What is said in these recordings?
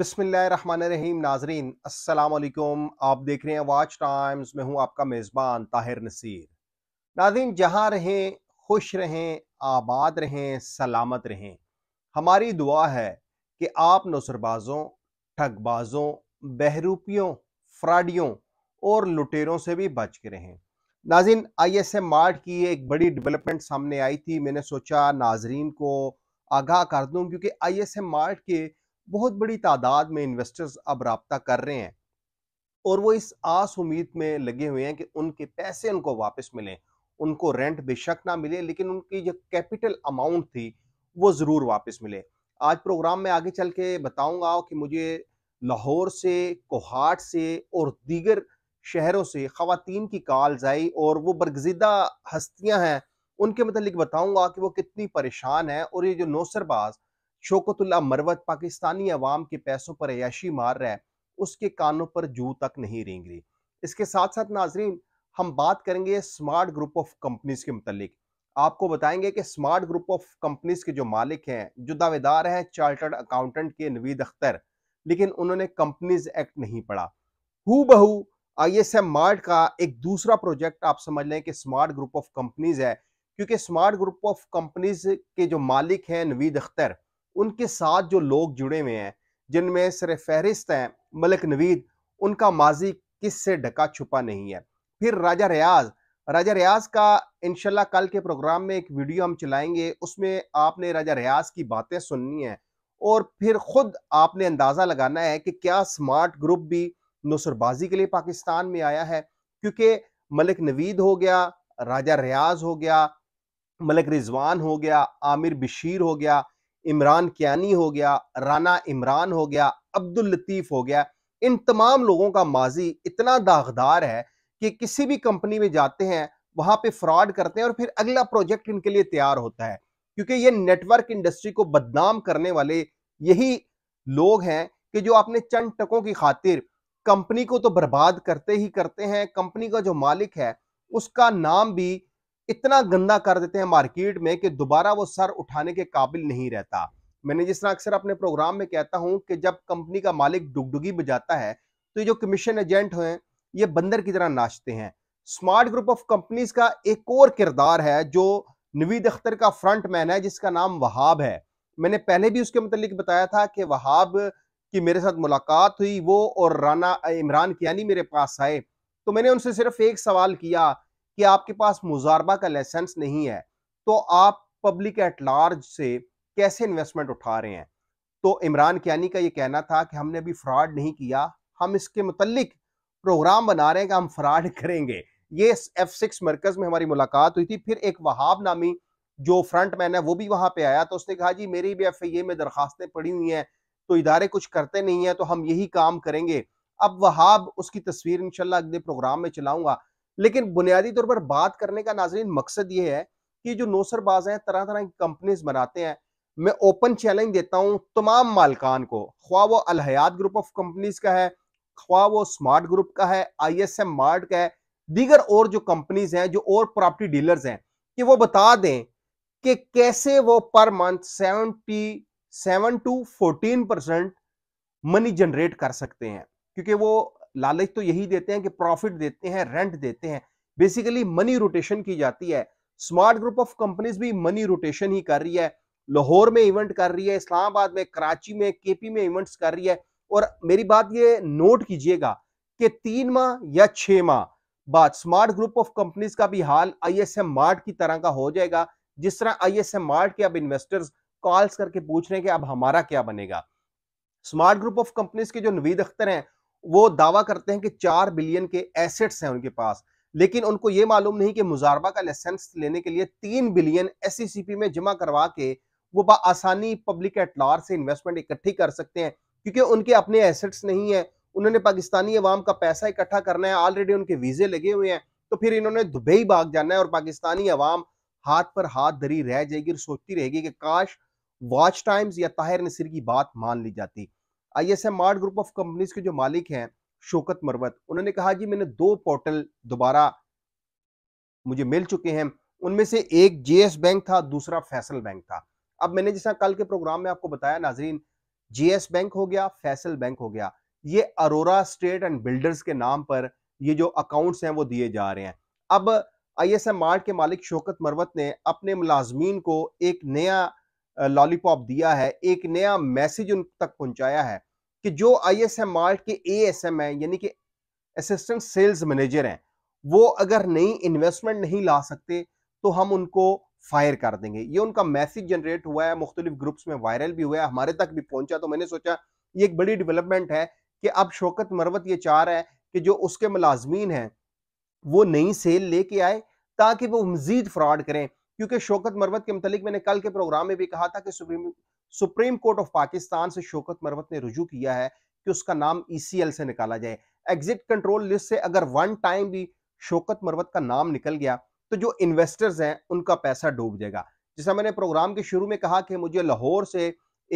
बिसमीम नाजरीन असलकुम आप देख रहे हैं वाच टाइम्स मैं हूं आपका मेज़बान ताहिर नसीर नाजरीन जहां रहें खुश रहें आबाद रहें सलामत रहें हमारी दुआ है कि आप नसरबाज़ों ठगबाजों बहरूपियों फ्राडियों और लुटेरों से भी बच के रहें नाजिन आई एस एम मार्ट की एक बड़ी डेवलपमेंट सामने आई थी मैंने सोचा नाजरीन को आगाह कर दूँ क्योंकि आई एस एम मार्ट के बहुत बड़ी तादाद में इन्वेस्टर्स अब रबता कर रहे हैं और वो इस आस उम्मीद में लगे हुए हैं कि उनके पैसे उनको वापस मिलें उनको रेंट बेशक ना मिले लेकिन उनकी जो कैपिटल अमाउंट थी वो ज़रूर वापस मिले आज प्रोग्राम में आगे चल के बताऊँगा कि मुझे लाहौर से कोहाट से और दीगर शहरों से ख़वातीन की कॉल्स आई और वो बरगजिदा हस्तियाँ हैं उनके मतलब बताऊँगा कि वो कितनी परेशान है और ये जो नौसरबाज़ शोकतुल्ला मरवत पाकिस्तानी अवाम के पैसों पर अयाशी मार रहा है उसके कानों पर जू तक नहीं रेंग रही इसके साथ साथ नाजरीन हम बात करेंगे स्मार्ट ग्रुप ऑफ कंपनीज के मतलब आपको बताएंगे कि स्मार्ट ग्रुप ऑफ कंपनीज के जो मालिक हैं जो दावेदार हैं चार्टर्ड अकाउंटेंट के नवीद अख्तर लेकिन उन्होंने कंपनीज एक्ट नहीं पढ़ा हु बहू आई एस एम मार्ट का एक दूसरा प्रोजेक्ट आप समझ लें कि स्मार्ट ग्रुप ऑफ कंपनीज है क्योंकि स्मार्ट ग्रुप ऑफ कंपनीज के जो मालिक हैं नवीद अख्तर उनके साथ जो लोग जुड़े हुए हैं जिनमें सर फहरिस्त हैं मलिक नवीद उनका माजी किस से ढका छुपा नहीं है फिर राजा रियाज राजा रियाज का इनशाला कल के प्रोग्राम में एक वीडियो हम चलाएंगे उसमें आपने राजा रियाज की बातें सुननी है और फिर खुद आपने अंदाज़ा लगाना है कि क्या स्मार्ट ग्रुप भी नुसरबाजी के लिए पाकिस्तान में आया है क्योंकि मलिक नवीद हो गया राजा रियाज हो गया मलिक रिजवान हो गया आमिर बशीर हो गया इमरान कियानी हो गया राना इमरान हो गया अब्दुल लतीफ़ हो गया इन तमाम लोगों का माजी इतना दागदार है कि किसी भी कंपनी में जाते हैं वहाँ पे फ्रॉड करते हैं और फिर अगला प्रोजेक्ट इनके लिए तैयार होता है क्योंकि ये नेटवर्क इंडस्ट्री को बदनाम करने वाले यही लोग हैं कि जो अपने चंद टकों की खातिर कंपनी को तो बर्बाद करते ही करते हैं कंपनी का जो मालिक है उसका नाम भी इतना गंदा कर देते हैं मार्केट में कि दोबारा वो सर उठाने के काबिल नहीं रहता मैंने जिस तरह अक्सर अपने प्रोग्राम में कहता हूं कि जब कंपनी का मालिक डुगडुगी बजाता है तो ये जो कमीशन एजेंट हैं ये बंदर की तरह नाचते हैं स्मार्ट ग्रुप ऑफ कंपनीज का एक और किरदार है जो नवीद अख्तर का फ्रंट मैन है जिसका नाम वहाब है मैंने पहले भी उसके मतलब बताया था कि वहाब की मेरे साथ मुलाकात हुई वो और राना इमरान कियानी मेरे पास आए तो मैंने उनसे सिर्फ एक सवाल किया कि आपके पास मुजारबा का लाइसेंस नहीं है तो आप पब्लिक एट लार्ज से कैसे इन्वेस्टमेंट उठा रहे हैं तो इमरान कियानी का ये कहना था कि हमने अभी फ्रॉड नहीं किया हम इसके मतलब प्रोग्राम बना रहे हैं कि हम फ्रॉड करेंगे ये एफ सिक्स मरकज में हमारी मुलाकात हुई थी फिर एक वहाब नामी जो फ्रंट मैन है वो भी वहां पे आया तो उसने कहा जी मेरी भी एफ ए में दरखास्तें पड़ी हुई हैं तो इदारे कुछ करते नहीं हैं तो हम यही काम करेंगे अब वहाब उसकी तस्वीर इंशाल्लाह अगले प्रोग्राम में चलाऊंगा लेकिन बुनियादी तौर पर बात करने का नाजरीन मकसद ये है कि जो नौसरबाज हैं तरह तरह की कंपनीज बनाते हैं मैं ओपन चैलेंज देता हूं तमाम मालकान को ख्वा वो अलहयात ग्रुप ऑफ कंपनीज का है ख्वा वो स्मार्ट ग्रुप का है आई एस एम मार्ट का है दीगर और जो कंपनीज हैं जो और प्रॉपर्टी डीलर्स हैं कि वो बता दें कि कैसे वो per month seventy seven to fourteen percent money generate कर सकते हैं क्योंकि वो लालच तो यही देते हैं कि प्रॉफिट देते हैं रेंट देते हैं बेसिकली मनी रोटेशन की जाती है स्मार्ट ग्रुप ऑफ कंपनीज भी मनी रोटेशन ही कर रही है लाहौर में इवेंट कर रही है इस्लामाबाद में कराची में केपी में इवेंट्स कर रही है और मेरी बात ये नोट कीजिएगा कि तीन माह या छह माह बाद स्मार्ट ग्रुप ऑफ कंपनीज का भी हाल आई एस एम मार्ट की तरह का हो जाएगा जिस तरह आई एस एम मार्ट के अब इन्वेस्टर्स कॉल्स करके पूछ रहे हैं कि अब हमारा क्या बनेगा स्मार्ट ग्रुप ऑफ कंपनीज के जो नवीद अख्तर हैं वो दावा करते हैं कि चार बिलियन के एसेट्स हैं उनके पास लेकिन उनको ये मालूम नहीं कि मुजारबा का लाइसेंस लेने के लिए तीन बिलियन एस e में जमा करवा के वो आसानी पब्लिक एट लार्ज से इन्वेस्टमेंट इकट्ठी कर सकते हैं क्योंकि उनके अपने एसेट्स नहीं है उन्होंने पाकिस्तानी अवाम का पैसा इकट्ठा करना है ऑलरेडी उनके वीजे लगे हुए हैं तो फिर इन्होंने दुबई भाग जाना है और पाकिस्तानी अवाम हाथ पर हाथ धरी रह जाएगी और सोचती रहेगी कि काश वॉच टाइम्स या ताहिर नसीर की बात मान ली जाती I S M group of companies के जो मालिक हैं शोकत मरवत उन्होंने कहा जी मैंने दो पोर्टल दोबारा मुझे मिल चुके हैं उनमें से एक जेएस बैंक था दूसरा फैसल बैंक था अब मैंने जैसा कल के प्रोग्राम में आपको बताया नाजरीन जेएस बैंक हो गया फैसल बैंक हो गया ये अरोरा स्टेट एंड बिल्डर्स के नाम पर ये जो अकाउंट्स हैं वो दिए जा रहे हैं अब आई एस के मालिक शोकत मरवत ने अपने मुलाजमीन को एक नया लॉलीपॉप दिया है एक नया मैसेज उन तक पहुंचाया है कि जो आई एस एम आर्ट के ए एस एम है यानी कि असिस्टेंट सेल्स मैनेजर हैं वो अगर नई इन्वेस्टमेंट नहीं ला सकते तो हम उनको फायर कर देंगे ये उनका मैसेज जनरेट हुआ है मुख्तलिफ ग्रुप्स में वायरल भी हुआ है हमारे तक भी पहुंचा तो मैंने सोचा ये एक बड़ी डेवलपमेंट है कि अब शौकत मरवत ये चाह रहा है कि जो उसके मुलाजमीन हैं वो नई सेल लेके आए ताकि वो मजीद फ्रॉड करें क्योंकि शोकत मरवत के मतलब मैंने कल के प्रोग्राम में भी कहा था कि supreme supreme court of Pakistan से शोकत मरवत ने रुजू किया है कि उसका नाम ई e से निकाला जाए एग्जिट कंट्रोल लिस्ट से अगर वन टाइम भी शोकत मरवत का नाम निकल गया तो जो इन्वेस्टर्स हैं उनका पैसा डूब जाएगा जैसा मैंने प्रोग्राम के शुरू में कहा कि मुझे लाहौर से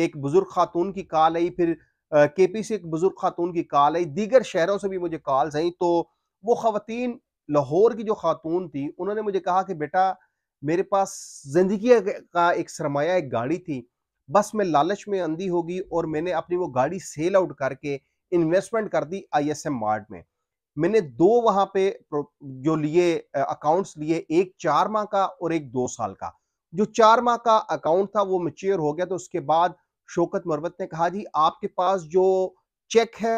एक बुजुर्ग खातून की कॉल आई फिर के पी से एक बुजुर्ग खातून की कॉल आई दीगर शहरों से भी मुझे कॉल्स आई तो वो खातन लाहौर की जो खातून थी उन्होंने मुझे कहा कि बेटा मेरे पास ज़िंदगी का एक सरमाया एक गाड़ी थी बस मैं लालच में अंधी होगी और मैंने अपनी वो गाड़ी सेल आउट करके इन्वेस्टमेंट कर दी आई एस एम मार्ट में मैंने दो वहां पे जो लिए अकाउंट्स लिए एक चार माह का और एक दो साल का जो चार माह का अकाउंट था वो मेच्योर हो गया तो उसके बाद शोकत मरवत ने कहा जी आपके पास जो चेक है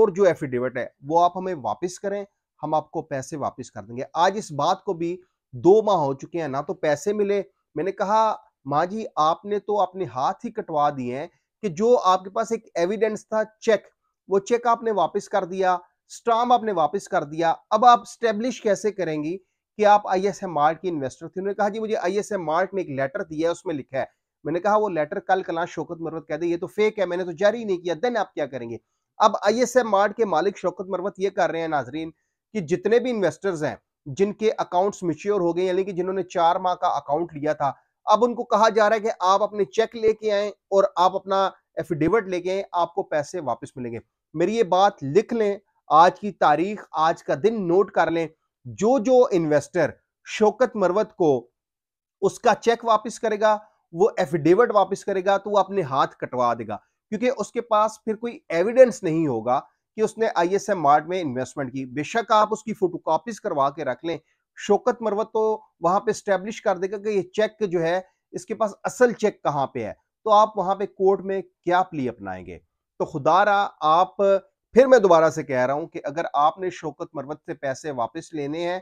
और जो एफिडेविट है वो आप हमें वापस करें हम आपको पैसे वापस कर देंगे आज इस बात को भी दो माह हो चुके हैं ना तो पैसे मिले मैंने कहा माँ जी आपने तो अपने हाथ ही कटवा दिए हैं कि जो आपके पास एक एविडेंस था चेक वो चेक आपने वापस कर दिया स्टाम आपने वापस कर दिया अब आप स्टेब्लिश कैसे करेंगी कि आप आई एस एम आर्ट की इन्वेस्टर थी उन्होंने कहा जी मुझे आई एस एम आर्ट ने एक लेटर दिया है उसमें लिखा है मैंने कहा वो लेटर कल कला शोकत मरवत कह दे ये तो फेक है मैंने तो जारी नहीं किया देन आप क्या करेंगे अब आई एस एम आर्ट के मालिक शोकत मरवत ये कर रहे हैं नाजरीन कि जितने भी इन्वेस्टर्स हैं जिनके अकाउंट्स मिच्योर हो गए यानी कि जिन्होंने चार माह का अकाउंट लिया था अब उनको कहा जा रहा है कि आप अपने चेक लेके आए और आप अपना एफिडेविट लेके आए आपको पैसे वापस मिलेंगे मेरी ये बात लिख लें आज की तारीख आज का दिन नोट कर लें जो जो इन्वेस्टर शोकत मरवत को उसका चेक वापस करेगा वो एफिडेविट वापस करेगा तो वो अपने हाथ कटवा देगा क्योंकि उसके पास फिर कोई एविडेंस नहीं होगा कि उसने आई एस में इन्वेस्टमेंट की बेशक आप उसकी फोटो करवा के रख लें शोकत मरवत तो वहां पे स्टेब्लिश कर देगा कि ये चेक जो है इसके पास असल चेक कहाँ पे है तो आप वहां पे कोर्ट में क्या प्ली अपनाएंगे तो रहा आप फिर मैं दोबारा से कह रहा हूं कि अगर आपने शोकत मरवत से पैसे वापस लेने हैं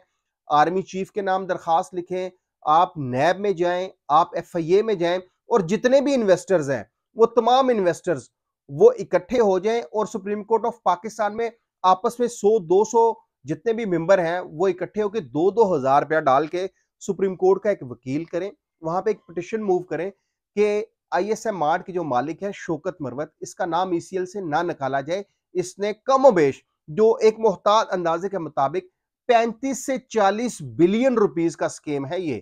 आर्मी चीफ के नाम दरखास्त लिखें आप नैब में जाएं आप एफ में जाएं और जितने भी इन्वेस्टर्स हैं वो तमाम इन्वेस्टर्स वो इकट्ठे हो जाएं और सुप्रीम कोर्ट ऑफ पाकिस्तान में आपस में 100 200 जितने भी मेंबर हैं वो इकट्ठे होकर दो दो हजार रुपया डाल के सुप्रीम कोर्ट का एक वकील करें वहां पे एक पिटिशन मूव करें कि आई एस एम आर की जो मालिक है शोकत मरवत इसका नाम ई सी एल से ना निकाला जाए इसने कम वेश जो एक मोहताज अंदाजे के मुताबिक 35 से 40 बिलियन रुपीस का स्कीम है ये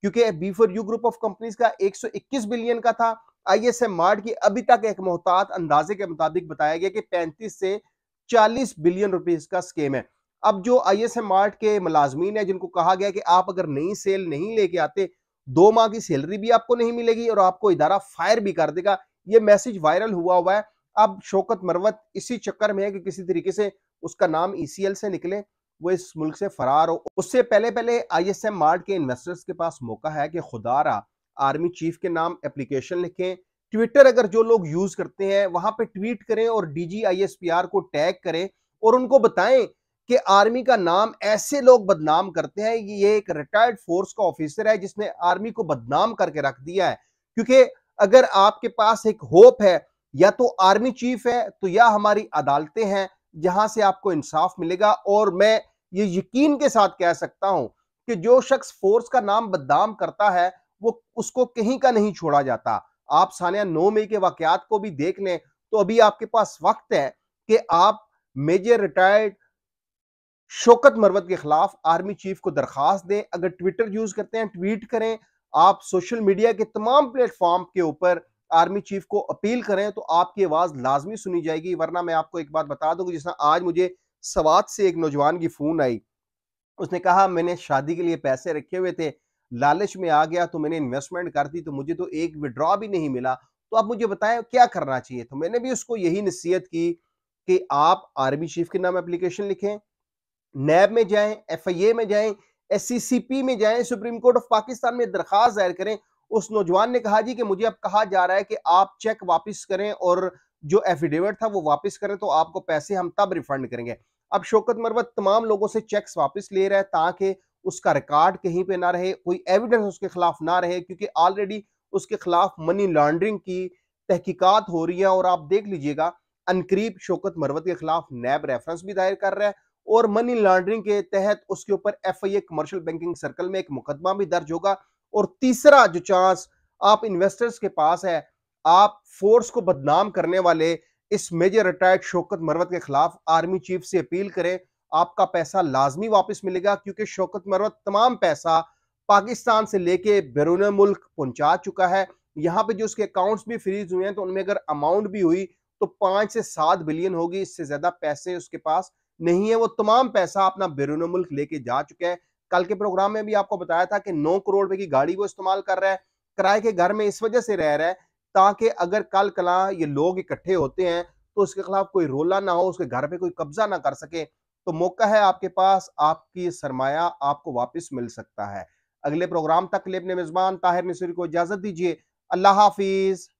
क्योंकि B for U group of companies का 121 बिलियन का था आई एस एम मार्ट की अभी तक एक मोहतात अंदाजे के मुताबिक बताया गया कि पैंतीस से चालीस बिलियन रुपीज का स्केम है अब जो आई एस एम मार्ट के मुलाजमीन है जिनको कहा गया कि आप अगर नई सेल नहीं लेके आते दो माह की सैलरी भी आपको नहीं मिलेगी और आपको इदारा फायर भी कर देगा ये मैसेज वायरल हुआ हुआ है अब शोकत मरवत इसी चक्कर में है कि किसी तरीके से उसका नाम ईसीएल e से निकले वो इस मुल्क से फरार हो उससे पहले पहले आईएसएम मार्ट के इन्वेस्टर्स के पास मौका है कि खुदा रहा आर्मी चीफ के नाम एप्लीकेशन लिखें ट्विटर अगर जो लोग यूज करते हैं वहां पे ट्वीट करें और डीजीआईएसपीआर को टैग करें और उनको बताएं कि आर्मी का नाम ऐसे लोग बदनाम करते हैं ये एक रिटायर्ड फोर्स का ऑफिसर है जिसने आर्मी को बदनाम करके रख दिया है क्योंकि अगर आपके पास एक होप है या तो आर्मी चीफ है तो या हमारी अदालतें हैं जहां से आपको इंसाफ मिलेगा और मैं ये यकीन के साथ कह सकता हूं कि जो शख्स फोर्स का नाम बदनाम करता है वो उसको कहीं का नहीं छोड़ा जाता आप सानिया नौ मई के वाकयात को भी देख लें तो अभी आपके पास वक्त है कि आप मेजर रिटायर्ड शोकत मरवत के खिलाफ आर्मी चीफ को दरखास्त दें अगर ट्विटर यूज करते हैं ट्वीट करें आप सोशल मीडिया के तमाम प्लेटफॉर्म के ऊपर आर्मी चीफ को अपील करें तो आपकी आवाज लाजमी सुनी जाएगी वरना मैं आपको एक बात बता दूंगी जिस आज मुझे सवाद से एक नौजवान की फोन आई उसने कहा मैंने शादी के लिए पैसे रखे हुए थे लालच में आ गया तो मैंने इन्वेस्टमेंट कर दी तो मुझे तो एक विड्रॉ भी नहीं मिला तो आप मुझे बताएं क्या करना चाहिए तो मैंने भी उसको यही नसीहत की कि आप आर्मी चीफ के नाम एप्लीकेशन लिखें नैब में जाएं एफआईए में जाएं एससीसीपी में जाएं सुप्रीम कोर्ट ऑफ पाकिस्तान में दरखास्त दायर करें उस नौजवान ने कहा जी कि मुझे अब कहा जा रहा है कि आप चेक वापस करें और जो एफिडेविट था वो वापस करें तो आपको पैसे हम तब रिफंड करेंगे अब शोकत मरवत तमाम लोगों से चेक्स वापस ले रहा है ताकि उसका रिकॉर्ड कहीं पे ना रहे कोई एविडेंस उसके खिलाफ ना रहे क्योंकि ऑलरेडी उसके खिलाफ मनी लॉन्ड्रिंग की तहकीकात हो रही है और आप देख लीजिएगा अनकरीब शोकत मरवत के खिलाफ नैब रेफरेंस भी दायर कर रहा है और मनी लॉन्ड्रिंग के तहत उसके ऊपर F I A commercial banking circle में एक मुकदमा भी दर्ज होगा और तीसरा जो चांस आप इन्वेस्टर्स के पास है आप फोर्स को बदनाम करने वाले इस मेजर रिटायर्ड शोकत मरवत के खिलाफ आर्मी चीफ से अपील करें आपका पैसा लाजमी वापस मिलेगा क्योंकि शौकत मरवत तमाम पैसा पाकिस्तान से लेके बैरून मुल्क पहुंचा चुका है यहाँ पे जो उसके अकाउंट्स भी फ्रीज हुए हैं तो उनमें अगर अमाउंट भी हुई तो पाँच से सात बिलियन होगी इससे ज़्यादा पैसे उसके पास नहीं है वो तमाम पैसा अपना बैरून मुल्क लेके जा चुका है कल के प्रोग्राम में भी आपको बताया था कि नौ करोड़ रुपए की गाड़ी वो इस्तेमाल कर रहा है किराए के घर में इस वजह से रह रहा है ताकि अगर कल कला ये लोग इकट्ठे होते हैं तो उसके खिलाफ कोई रोला ना हो उसके घर पे कोई कब्जा ना कर सके तो मौका है आपके पास आपकी सरमाया आपको वापस मिल सकता है अगले प्रोग्राम तक लेबने मेजबान ताहिर मिसरी को इजाजत दीजिए अल्लाह हाफिज़